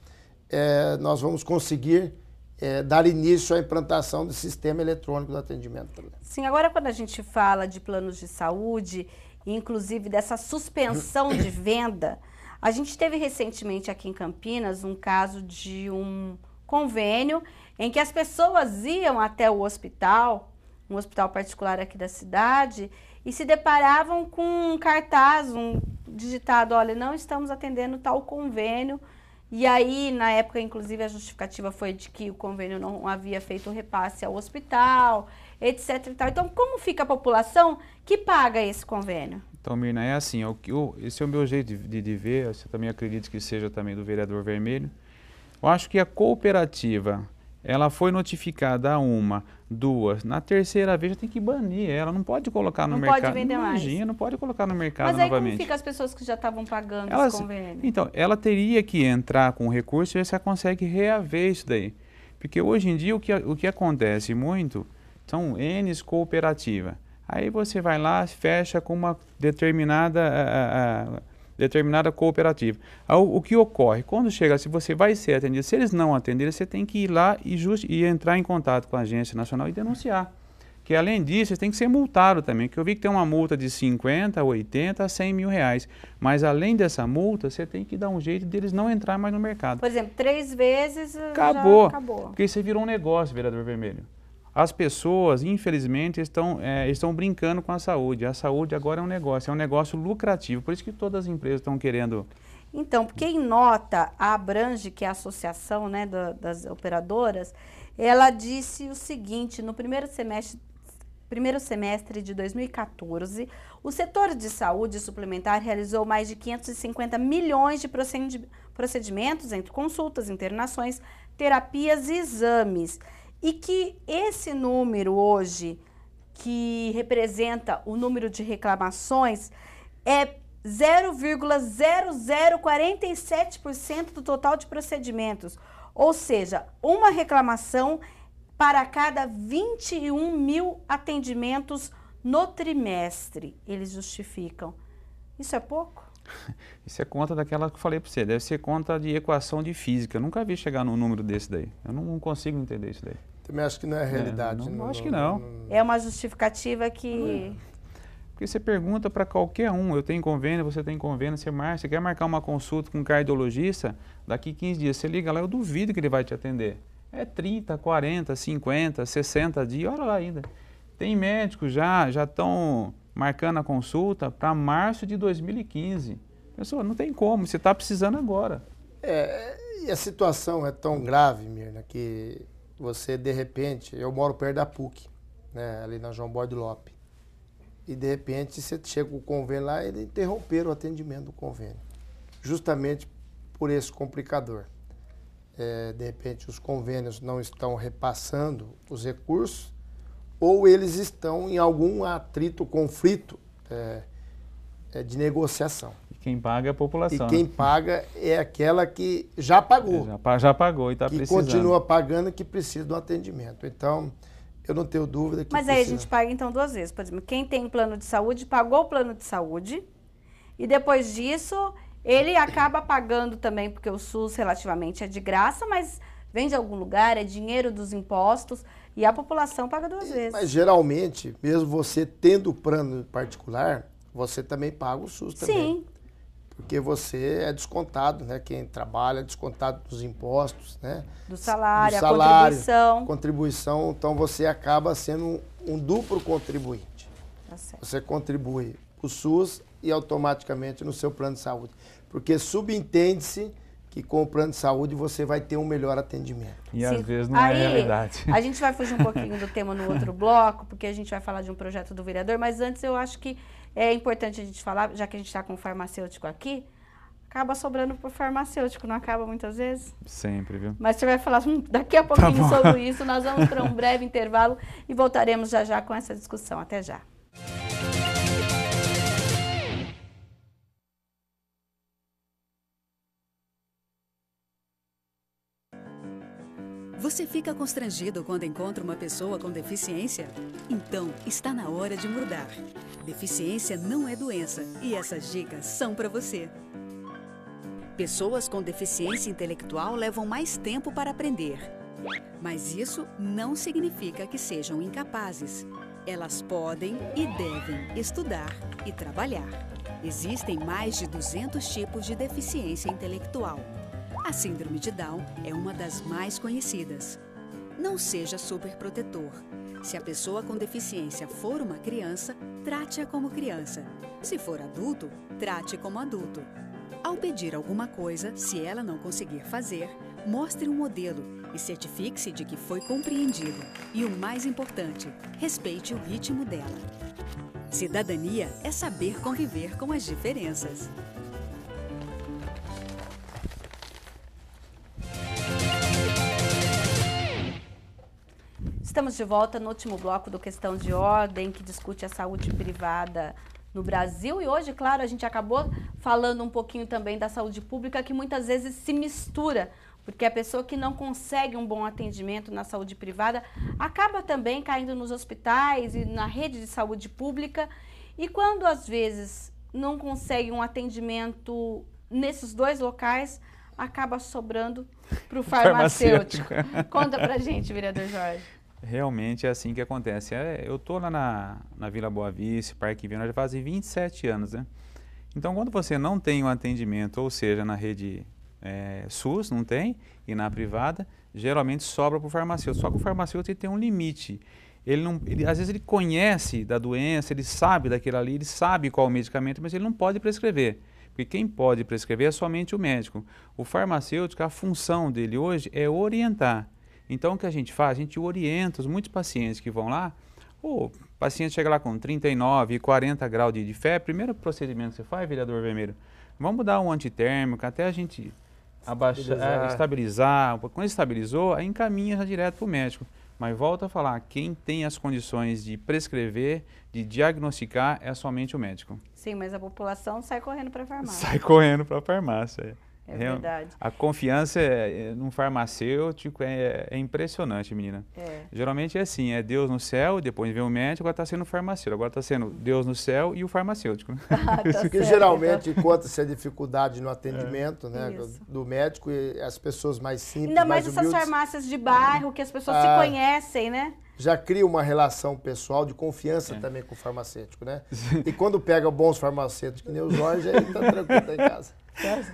é, nós vamos conseguir é, dar início à implantação do sistema eletrônico do atendimento.
Sim, agora quando a gente fala de planos de saúde, inclusive dessa suspensão de venda, a gente teve recentemente aqui em Campinas um caso de um convênio em que as pessoas iam até o hospital, um hospital particular aqui da cidade, e se deparavam com um cartaz, um digitado, olha, não estamos atendendo tal convênio, e aí, na época, inclusive, a justificativa foi de que o convênio não havia feito repasse ao hospital, etc. E tal. Então, como fica a população que paga esse convênio?
Então, Mirna, é assim, é esse é o meu jeito de, de ver, você também acredita que seja também do vereador vermelho. Eu acho que a cooperativa ela foi notificada uma, duas, na terceira vez já tem que banir ela, não pode colocar no mercado. Não pode vender Imagina, mais. não pode colocar no mercado Mas aí novamente. como fica
as pessoas que já estavam pagando Elas, esse convênio?
Então, ela teria que entrar com recurso e ver se ela consegue reaver isso daí. Porque hoje em dia o que, o que acontece muito são N's cooperativa. Aí você vai lá, fecha com uma determinada determinada cooperativa. O que ocorre? Quando chega, se você vai ser atendido, se eles não atenderem, você tem que ir lá e, just, e entrar em contato com a agência nacional e denunciar. Que além disso, eles têm que ser multados também, que eu vi que tem uma multa de 50, 80, 100 mil reais. Mas além dessa multa, você tem que dar um jeito deles não entrar mais no mercado. Por exemplo,
três vezes acabou. acabou. Porque
você virou um negócio, vereador vermelho. As pessoas, infelizmente, estão, é, estão brincando com a saúde. A saúde agora é um negócio, é um negócio lucrativo. Por isso que todas as empresas estão querendo.
Então, quem nota, a Abrange, que é a associação né, das operadoras, ela disse o seguinte: no primeiro semestre primeiro semestre de 2014, o setor de saúde suplementar realizou mais de 550 milhões de procedimentos entre consultas, internações, terapias e exames. E que esse número hoje, que representa o número de reclamações, é 0,0047% do total de procedimentos. Ou seja, uma reclamação para cada 21 mil atendimentos no trimestre. Eles justificam. Isso é pouco?
Isso é conta daquela que eu falei para você, deve ser conta de equação de física. Eu nunca vi chegar num número desse daí. Eu não consigo entender isso daí.
Também acho que não é a é, realidade. É, não, não,
acho que não.
É uma justificativa que. É.
Porque você pergunta para qualquer um, eu tenho convênio, você tem convênio, você marca, você quer marcar uma consulta com um cardiologista, daqui 15 dias você liga lá, eu duvido que ele vai te atender. É 30, 40, 50, 60 dias, olha lá ainda. Tem médicos já, já estão marcando a consulta para março de 2015. Pessoal, não tem como, você está precisando agora.
É, e a situação é tão grave, Mirna, que você de repente, eu moro perto da PUC, né, ali na João Bode Lope. E de repente você chega o convênio lá e eles interromperam o atendimento do convênio, justamente por esse complicador. É, de repente os convênios não estão repassando os recursos ou eles estão em algum atrito, conflito é, é, de negociação.
Quem paga é a população. E quem né?
paga é aquela que já pagou.
Já, já pagou e está precisando. Que continua
pagando e que precisa do atendimento. Então, eu não tenho dúvida que Mas precisa. aí a gente
paga então duas vezes. Por exemplo, quem tem um plano de saúde, pagou o plano de saúde e depois disso ele acaba pagando também, porque o SUS relativamente é de graça, mas vem de algum lugar, é dinheiro dos impostos
e a população paga duas vezes. Mas geralmente, mesmo você tendo plano particular, você também paga o SUS também. Sim porque você é descontado, né? Quem trabalha é descontado dos impostos, né? Do salário, do salário contribuição. Contribuição, então você acaba sendo um, um duplo contribuinte. Tá você contribui o SUS e automaticamente no seu plano de saúde, porque subentende-se que com o plano de saúde você vai ter um melhor atendimento. E Sim. às vezes não é Aí, é realidade. A gente vai fugir um pouquinho do tema no outro
bloco, porque a gente vai falar de um projeto do vereador, mas antes eu acho que é importante a gente falar, já que a gente está com o farmacêutico aqui, acaba sobrando para o farmacêutico, não acaba muitas vezes?
Sempre, viu?
Mas você vai falar hum, daqui a tá pouquinho tá sobre isso, nós vamos para um breve intervalo e voltaremos já já com essa discussão. Até já.
Você fica constrangido quando encontra uma pessoa com deficiência? Então, está na hora de mudar. Deficiência não é doença e essas dicas são para você. Pessoas com deficiência intelectual levam mais tempo para aprender. Mas isso não significa que sejam incapazes. Elas podem e devem estudar e trabalhar. Existem mais de 200 tipos de deficiência intelectual. A síndrome de Down é uma das mais conhecidas. Não seja superprotetor. Se a pessoa com deficiência for uma criança, trate-a como criança. Se for adulto, trate como adulto. Ao pedir alguma coisa, se ela não conseguir fazer, mostre um modelo e certifique-se de que foi compreendido. E o mais importante, respeite o ritmo dela. Cidadania é saber conviver com as diferenças.
Estamos de volta no último bloco do Questão de Ordem, que discute a saúde privada no Brasil. E hoje, claro, a gente acabou falando um pouquinho também da saúde pública, que muitas vezes se mistura, porque a pessoa que não consegue um bom atendimento na saúde privada acaba também caindo nos hospitais e na rede de saúde pública. E quando às vezes não consegue um atendimento nesses dois locais, acaba sobrando para o
farmacêutico. Conta para gente, vereador Jorge realmente é assim que acontece. É, eu estou lá na, na Vila Boa Vista, Parque Viana, já fazem 27 anos, né? Então, quando você não tem o um atendimento, ou seja, na rede é, SUS, não tem, e na privada, geralmente sobra para o farmacêutico. Só que o farmacêutico tem um limite. Ele não, ele, às vezes ele conhece da doença, ele sabe daquilo ali, ele sabe qual o medicamento, mas ele não pode prescrever. Porque quem pode prescrever é somente o médico. O farmacêutico, a função dele hoje é orientar. Então o que a gente faz? A gente orienta os muitos pacientes que vão lá. O paciente chega lá com 39 40 graus de, de febre, primeiro procedimento que você faz, vereador vermelho, vamos dar um antitérmico até a gente abaixar, é, estabilizar. estabilizar. Quando estabilizou, aí encaminha já direto para o médico. Mas volta a falar, quem tem as condições de prescrever, de diagnosticar, é somente o médico.
Sim, mas a população sai correndo para a farmácia. Sai
correndo para a farmácia. É.
É verdade.
A confiança é, é, num farmacêutico é, é impressionante, menina. É. Geralmente é assim, é Deus no céu, depois vem o médico, agora está sendo o farmacêutico. Agora está sendo Deus no céu e o farmacêutico. Ah, tá Porque então.
geralmente encontra-se a é dificuldade no atendimento é. né, do médico e as pessoas mais simples, Ainda mais, mais essas humildes.
farmácias de bairro, que as pessoas ah. se conhecem, né?
já cria uma relação pessoal de confiança é. também com o farmacêutico, né? E quando pega bons farmacêuticos, que nem o Jorge, aí está tranquilo tá em casa.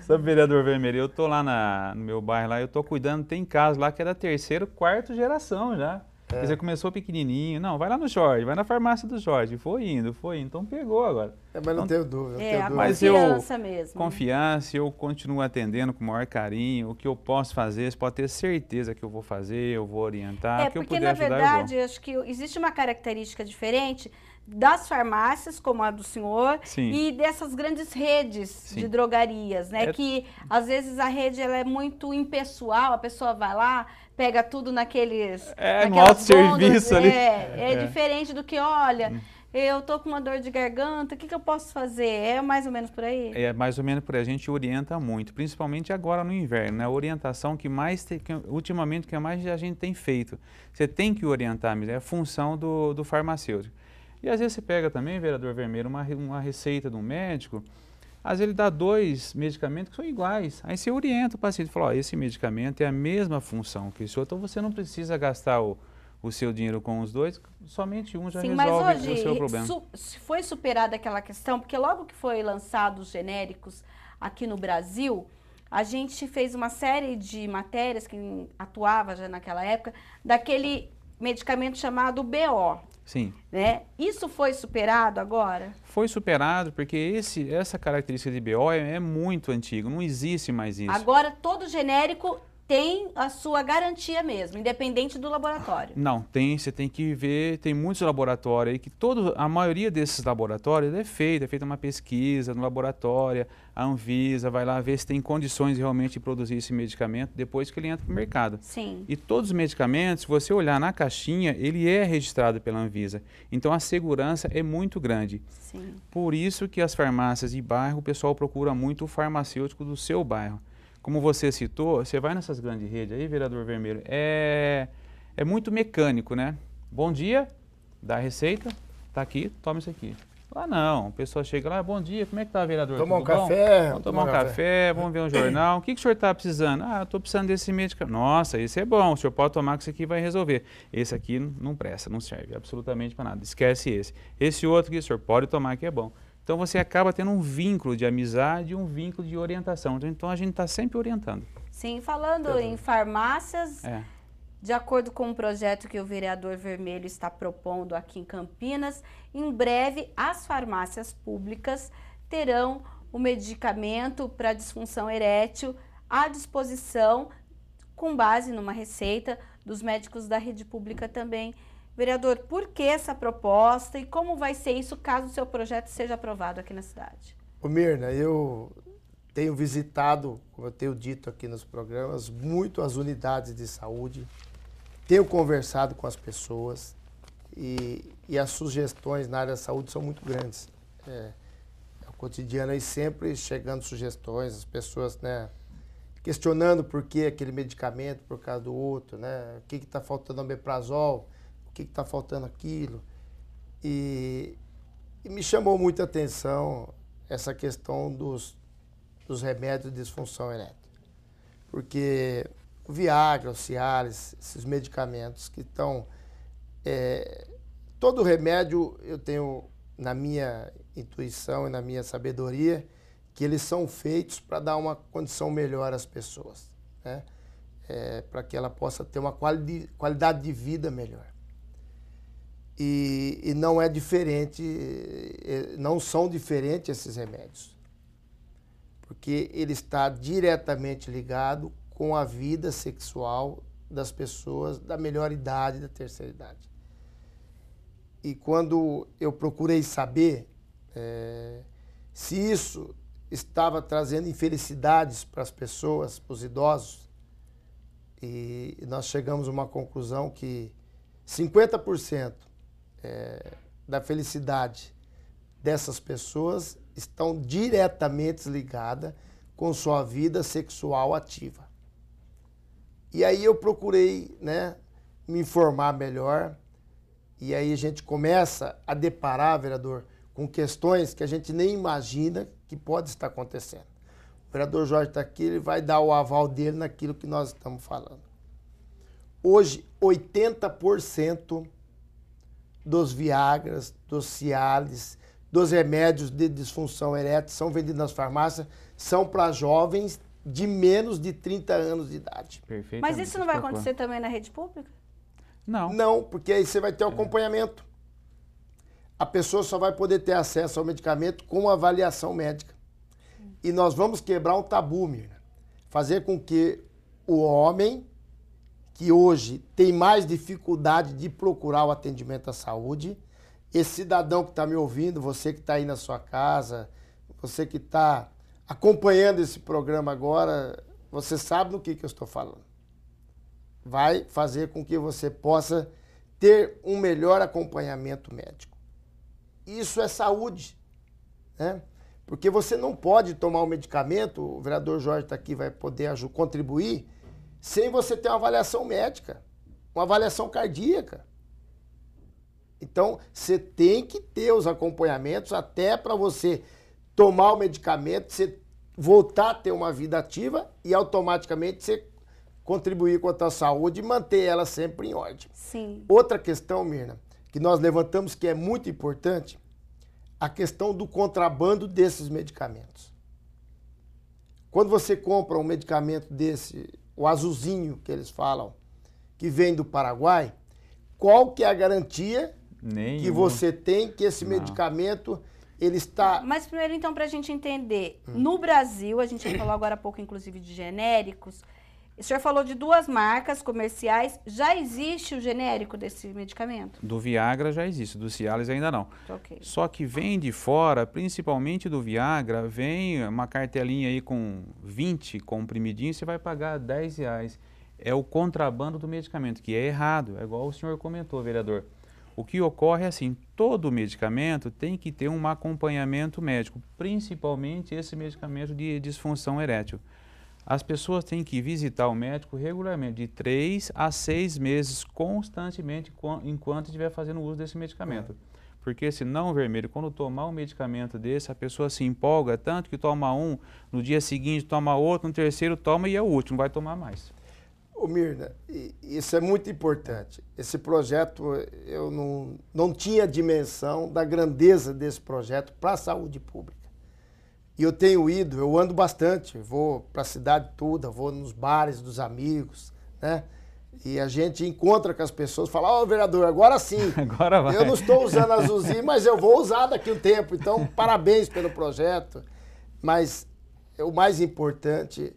Sabe, vereador Vermelho, eu tô lá na, no meu bairro lá, eu tô cuidando, tem casos lá que é da terceira, quarta geração já. É. Você começou pequenininho, não, vai lá no Jorge, vai na farmácia do Jorge, foi indo, foi indo, então pegou agora. É,
mas então, não tenho dúvida, é, tenho mas dúvida.
confiança eu, mesmo. Né? Confiança, eu continuo atendendo com o maior carinho, o que eu posso fazer, você pode ter certeza que eu vou fazer, eu vou orientar, é, que eu puder ajudar. É, porque na verdade,
acho que existe uma característica diferente das farmácias, como a do senhor, Sim. e dessas grandes redes Sim. de drogarias, né? É... Que às vezes a rede ela é muito impessoal, a pessoa vai lá, pega tudo naqueles. É, no auto-serviço ali. É, é, é, diferente do que, olha. Hum eu tô com uma dor de garganta, o que, que, eu posso fazer? É mais ou menos por aí?
É mais ou menos por aí. A gente orienta muito, principalmente agora no inverno, né? A orientação que mais, te, que, ultimamente, que é mais a gente tem feito. Você tem que orientar, é a função do, do farmacêutico. E às vezes você pega também, vereador Vermelho, uma, uma receita de um médico, às vezes ele dá dois medicamentos que são iguais. Aí você orienta o paciente, fala, ó, esse medicamento é a mesma função que esse outro, então você não precisa gastar o, o seu dinheiro com os dois, somente um já Sim, resolve mas hoje, o seu problema. Su
foi superada aquela questão, porque logo que foi lançados os genéricos aqui no Brasil, a gente fez uma série de matérias, que atuava já naquela época, daquele medicamento chamado BO, Sim. Né? Isso foi superado agora?
Foi superado, porque esse, essa característica de BO é, é muito antigo, não existe mais isso.
Agora todo genérico tem a sua garantia mesmo, independente do laboratório?
Não, tem, você tem que ver, tem muitos laboratórios aí que todo, a maioria desses laboratórios é feita, é feita uma pesquisa no laboratório, a Anvisa vai lá ver se tem condições realmente de produzir esse medicamento depois que ele entra no mercado. Sim. E todos os medicamentos, se você olhar na caixinha, ele é registrado pela Anvisa. Então a segurança é muito grande. Sim. Por isso que as farmácias de bairro, o pessoal procura muito o farmacêutico do seu bairro como você citou, você vai nessas grandes redes aí, vereador vermelho, é, é muito mecânico, né? Bom dia, dá a receita, tá aqui, toma isso aqui. Lá ah, não, a pessoa chega lá, bom dia, como é que tá, vereador? Tomar um café. Vamos tomar um café, café, vamos ver um jornal. O que, que o senhor tá precisando? Ah, eu tô precisando desse medicamento. Nossa, esse é bom, o senhor pode tomar que isso aqui vai resolver. Esse aqui não presta, não serve absolutamente para nada, esquece esse. Esse outro que o senhor pode tomar que é bom. Então você acaba tendo um vínculo de amizade, um vínculo de orientação. Então, então a gente está sempre orientando.
Sim, falando em farmácias, é. de acordo com um projeto que o vereador Vermelho está propondo aqui em Campinas, em breve as farmácias públicas terão o medicamento para disfunção erétil à disposição com base numa receita dos médicos da rede pública também Vereador, por que essa proposta e como vai ser isso caso o seu projeto seja aprovado aqui na cidade?
O Mirna, eu tenho visitado, como eu tenho dito aqui nos programas, muito as unidades de saúde, tenho conversado com as pessoas e, e as sugestões na área da saúde são muito grandes. É, é o cotidiano e sempre chegando sugestões, as pessoas, né? questionando por que aquele medicamento por causa do outro, né? O que está faltando no omeprazol? o que está faltando aquilo. E, e, me chamou muita atenção essa questão dos, dos remédios de disfunção erétil. Porque o Viagra, o Cialis, esses medicamentos que estão... É, todo remédio eu tenho na minha intuição e na minha sabedoria que eles são feitos para dar uma condição melhor às pessoas, né? É, para que ela possa ter uma quali qualidade de vida melhor. E, e, não é diferente, não são diferentes esses remédios, porque ele está diretamente ligado com a vida sexual das pessoas da melhor idade, da terceira idade. E quando eu procurei saber é, se isso estava trazendo infelicidades para as pessoas, para os idosos, e nós chegamos a uma conclusão que 50% é, da felicidade dessas pessoas estão diretamente ligadas com sua vida sexual ativa. E aí eu procurei né, me informar melhor, e aí a gente começa a deparar, vereador, com questões que a gente nem imagina que pode estar acontecendo. O vereador Jorge está aqui, ele vai dar o aval dele naquilo que nós estamos falando. Hoje, 80% dos Viagras, dos Cialis, dos remédios de disfunção erétil são vendidos nas farmácias, são para jovens de menos de 30 anos de idade. Perfeito. Mas isso não vai acontecer
também na rede pública?
Não. Não, porque aí você vai ter um é. acompanhamento. A pessoa só vai poder ter acesso ao medicamento com avaliação médica. Hum. E nós vamos quebrar um tabu, Mirna. Fazer com que o homem que hoje tem mais dificuldade de procurar o atendimento à saúde. Esse cidadão que está me ouvindo, você que está aí na sua casa, você que está acompanhando esse programa agora, você sabe do que, que eu estou falando. Vai fazer com que você possa ter um melhor acompanhamento médico. Isso é saúde, né? Porque você não pode tomar o um medicamento, o vereador Jorge está aqui, vai poder contribuir, sem você ter uma avaliação médica, uma avaliação cardíaca. Então, você tem que ter os acompanhamentos até para você tomar o medicamento, você voltar a ter uma vida ativa e automaticamente você contribuir com a tua saúde e manter ela sempre em ordem. Sim. Outra questão, Mirna, que nós levantamos que é muito importante, a questão do contrabando desses medicamentos. Quando você compra um medicamento desse o azulzinho que eles falam, que vem do Paraguai, qual que é a garantia que você tem que esse Não. medicamento ele está.
Mas primeiro, então, para a gente entender, hum. no Brasil, a gente falou agora há pouco, inclusive, de genéricos. O senhor falou de duas marcas comerciais. Já existe o genérico desse medicamento?
Do Viagra já existe, do Cialis ainda não. Okay. Só que vem de fora, principalmente do Viagra, vem uma cartelinha aí com 20 comprimidinhos, você vai pagar 10 reais. É o contrabando do medicamento, que é errado, é igual o senhor comentou, vereador. O que ocorre é assim, todo medicamento tem que ter um acompanhamento médico, principalmente esse medicamento de disfunção erétil as pessoas têm que visitar o médico regularmente, de três a seis meses, constantemente, enquanto estiver fazendo uso desse medicamento. Porque senão, vermelho, quando tomar um medicamento desse, a pessoa se empolga tanto que toma um, no dia seguinte toma outro, no terceiro toma e é o último, vai tomar mais.
Ô Mirna, isso é muito importante. Esse projeto, eu não, não tinha dimensão da grandeza desse projeto para a saúde pública. E eu tenho ido, eu ando bastante, vou para a cidade toda, vou nos bares dos amigos, né? E a gente encontra com as pessoas, fala, ó, oh, vereador, agora sim. Agora vai. Eu não estou usando azulzinho, mas eu vou usar daqui um tempo. Então, parabéns pelo projeto. Mas o mais importante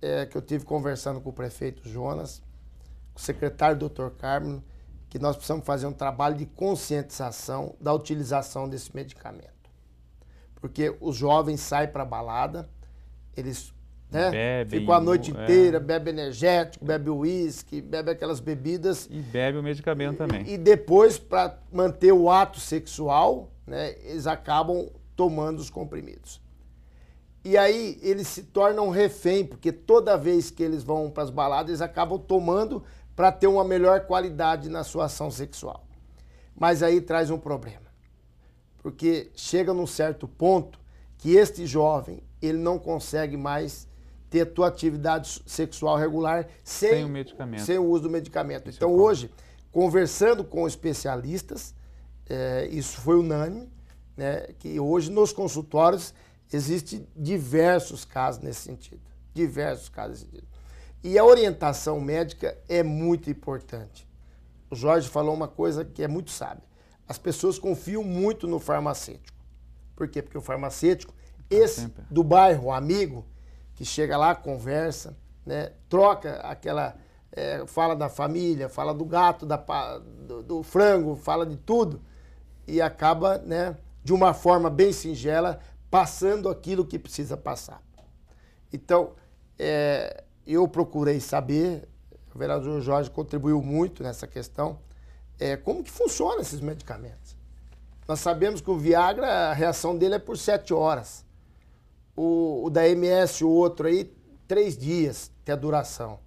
é que eu tive conversando com o prefeito Jonas, com o secretário Dr. Carmen, que nós precisamos fazer um trabalho de conscientização da utilização desse medicamento. Porque os jovens saem para balada, eles né? a noite é. inteira, é. bebe energético, bebe uísque, bebe aquelas bebidas. E
bebe o medicamento e, também. E
depois, para manter o ato sexual, né, eles acabam tomando os comprimidos. E aí eles se tornam refém, porque toda vez que eles vão para as baladas, eles acabam tomando para ter uma melhor qualidade na sua ação sexual. Mas aí traz um problema porque chega num certo ponto que este jovem ele não consegue mais ter a tua atividade sexual regular sem, sem o medicamento. sem o uso do medicamento. É então é hoje, conversando com especialistas, é, isso foi unânime, né, que hoje nos consultórios existem diversos casos nesse sentido, diversos casos nesse sentido. E a orientação médica é muito importante. O Jorge falou uma coisa que é muito sábia as pessoas confiam muito no farmacêutico. Por quê? Porque o farmacêutico, esse sempre. do bairro, o amigo, que chega lá, conversa, né, troca aquela. É, fala da família, fala do gato, da, do, do, frango, fala de tudo. E acaba, né, de uma forma bem singela, passando aquilo que precisa passar. Então, é, eu procurei saber, o vereador Jorge contribuiu muito nessa questão é, como que funcionam esses medicamentos. Nós sabemos que o Viagra, a reação dele é por sete horas. O, o da MS, o outro aí, três dias, que é a duração.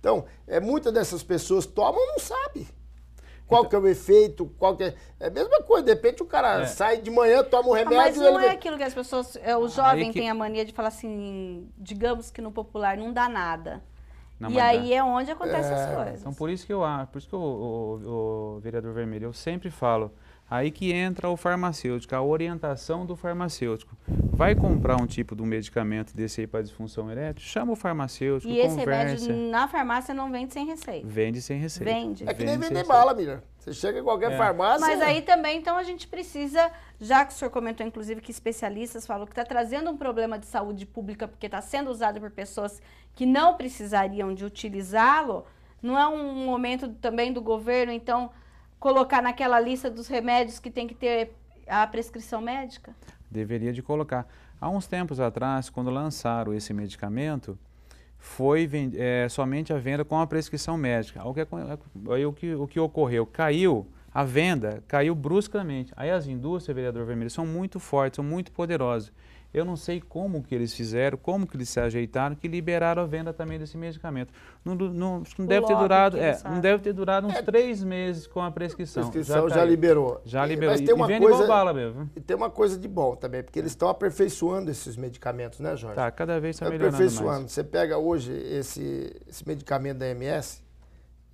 Então, é, muitas dessas pessoas tomam não sabe qual então que é o efeito, qual que é... É a mesma coisa, de repente o cara é. sai de manhã, toma o um ah, remédio... mas não ele... é
aquilo que as pessoas... É, o jovem que... tem a mania de falar assim, digamos que no popular, não dá nada. Na e aí é onde acontecem é, as coisas.
Então por isso que eu por isso que o, o vereador vermelho, eu sempre falo, aí que entra o farmacêutico, a orientação do farmacêutico. Vai comprar um tipo de um medicamento desse aí para disfunção erétil? Chama o farmacêutico, E conversa. esse remédio
na farmácia não vende sem receita?
Vende sem receita. Vende. É que nem vender bala, mira. Você chega em qualquer é. farmácia... Mas aí
também, então, a gente precisa, já que o senhor comentou, inclusive, que especialistas falam que está trazendo um problema de saúde pública porque está sendo usado por pessoas que não precisariam de utilizá-lo, não é um momento também do governo, então, colocar naquela lista dos remédios que tem que ter a prescrição médica?
Deveria de colocar. Há uns tempos atrás, quando lançaram esse medicamento, foi é, somente a venda com a prescrição médica. O que, o que, o que ocorreu? Caiu a venda, caiu bruscamente. Aí as indústrias, vereador Vermelho, são muito fortes, são muito poderosas. Eu não sei como que eles fizeram, como que eles se ajeitaram, que liberaram a venda também desse medicamento. Não, não,
não deve, ter durado, é, não
deve ter durado uns é. três meses com a prescrição. A prescrição já, já liberou. Já liberou. Mas tem uma e coisa, bala
mesmo. E tem uma coisa de bom também, porque eles estão aperfeiçoando esses medicamentos, né, Jorge? Tá, cada vez está melhorando aperfeiçoando. Mais. Você pega hoje esse, esse medicamento da MS,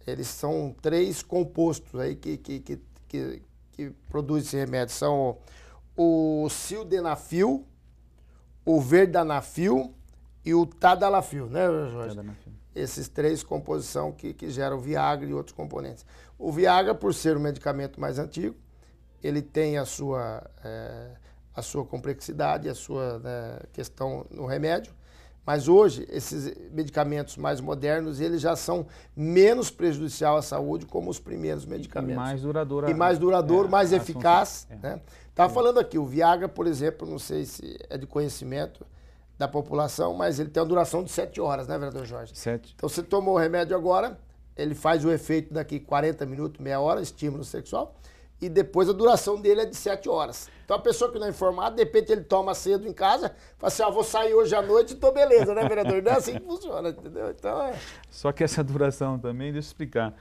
eles são três compostos aí que, que, que, que, que produzem esse remédio. São o sildenafil, o Verdanafil e o Tadalafil, né, Jorge? Tadalafil. Esses três composição que, que geram Viagra e outros componentes. O Viagra, por ser um medicamento mais antigo, ele tem a sua, é, a sua complexidade, a sua né, questão no remédio. Mas hoje, esses medicamentos mais modernos, eles já são menos prejudicial à saúde, como os primeiros medicamentos. E mais duradouro. E né? mais duradouro, é, mais eficaz. É. Né? Estava falando aqui, o Viagra, por exemplo, não sei se é de conhecimento da população, mas ele tem uma duração de 7 horas, né, vereador Jorge? 7. Então você tomou o remédio agora, ele faz o efeito daqui 40 minutos, meia hora, estímulo sexual, e depois a duração dele é de 7 horas. Então a pessoa que não é informada, de repente ele toma cedo em casa, fala assim, ah, vou sair hoje à noite e tô beleza, né, vereador? Não é assim que funciona, entendeu? Então é...
Só que essa duração também, deixa eu explicar,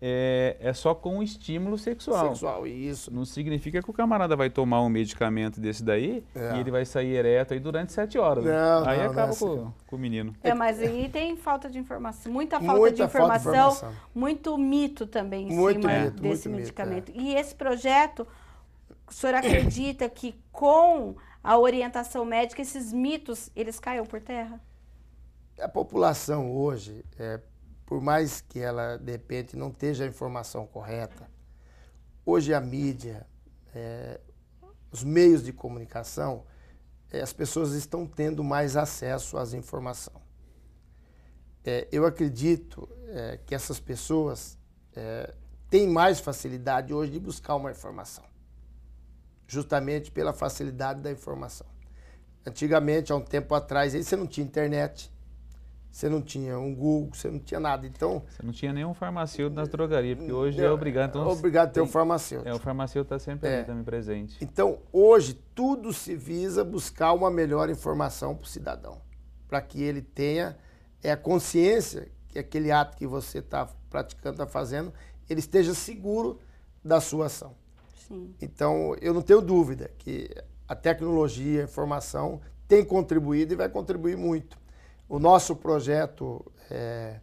é, é só com estímulo sexual. Sexual, isso. Não significa que o camarada vai tomar um medicamento desse daí é. e ele vai sair ereto aí durante sete horas. Né? Não, aí não, acaba não é com, assim, com, o menino. É, mas
aí tem falta de informação, muita falta, muita de, informação, falta de, informação, muito mito também em muito cima mito, desse é. medicamento. Mito, e esse projeto, o senhor acredita que com a orientação médica, esses mitos, eles caiam por terra?
A população hoje é por mais que ela, de repente, não esteja a informação correta, hoje a mídia, é, os meios de comunicação, é, as pessoas estão tendo mais acesso às informações. É, eu acredito é, que essas pessoas é, têm mais facilidade hoje de buscar uma informação, justamente pela facilidade da informação. Antigamente, há um tempo atrás, aí você não tinha internet, você não tinha um Google, você não tinha nada. Então.
Você não tinha nenhum farmacêutico nas drogarias, porque hoje é, obrigado. Então, é obrigado a ter um farmacêutico. É, o farmacêutico está sempre é. ali também presente.
Então, hoje, tudo se visa buscar uma melhor informação para o cidadão, para que ele tenha é, a consciência que aquele ato que você está praticando, está fazendo, ele esteja seguro da sua ação. Sim. Então, eu não tenho dúvida que a tecnologia, a informação tem contribuído e vai contribuir muito o nosso projeto é,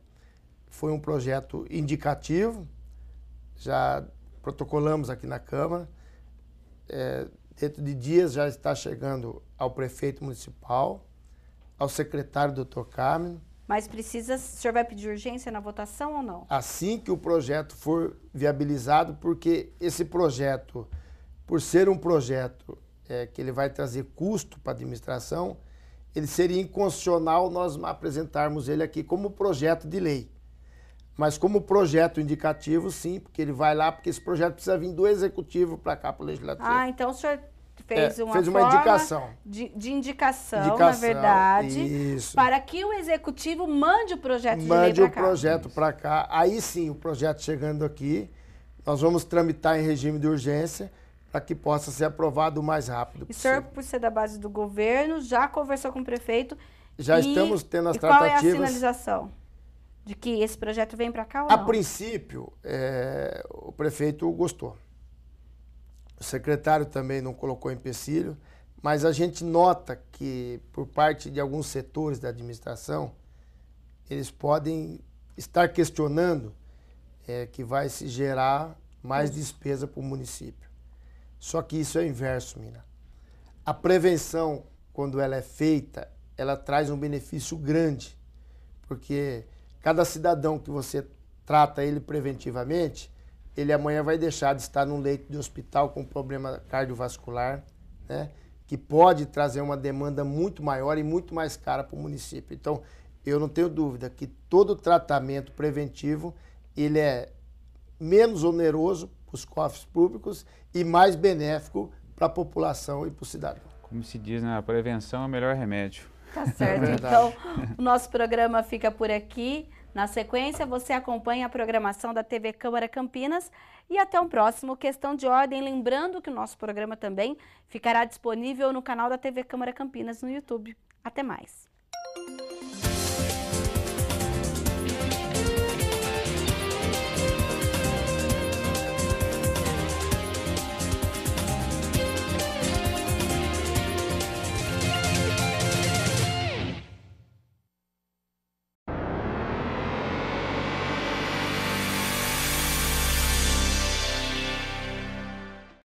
foi um projeto indicativo, já protocolamos aqui na Câmara. É, dentro de dias já está chegando ao prefeito municipal, ao secretário doutor Carmen.
Mas precisa, o senhor vai pedir urgência na votação ou não?
Assim que o projeto for viabilizado, porque esse projeto, por ser um projeto é, que ele vai trazer custo para a administração, ele seria inconstitucional nós apresentarmos ele aqui como projeto de lei. Mas como projeto indicativo, sim, porque ele vai lá, porque esse projeto precisa vir do executivo para cá, para o legislativo. Ah,
então o senhor fez é, uma, fez uma indicação. De, de indicação, indicação, na verdade, isso. para que o executivo mande o projeto mande de lei para cá. Mande o
projeto para cá. Aí sim, o projeto chegando aqui, nós vamos tramitar em regime de urgência para que possa ser aprovado o mais rápido possível. E
o senhor, por ser da base do governo, já conversou com o prefeito? Já e, estamos tendo as e tratativas. qual é a sinalização? De que esse projeto vem para cá ou A não?
princípio, é, o prefeito gostou. O secretário também não colocou empecilho, mas a gente nota que, por parte de alguns setores da administração, eles podem estar questionando é, que vai se gerar mais hum. despesa para o município. Só que isso é o inverso, mina. A prevenção, quando ela é feita, ela traz um benefício grande, porque cada cidadão que você trata ele preventivamente, ele amanhã vai deixar de estar num leito de hospital com problema cardiovascular, né? que pode trazer uma demanda muito maior e muito mais cara para o município. Então, eu não tenho dúvida que todo tratamento preventivo ele é menos oneroso os cofres públicos e mais benéfico para a população e para o cidadão.
Como se diz, né? a prevenção é o melhor remédio. Tá certo. É então,
o nosso programa fica por aqui. Na sequência, você acompanha a programação da TV Câmara Campinas e até um próximo Questão de Ordem. Lembrando que o nosso programa também ficará disponível no canal da TV Câmara Campinas no YouTube. Até mais.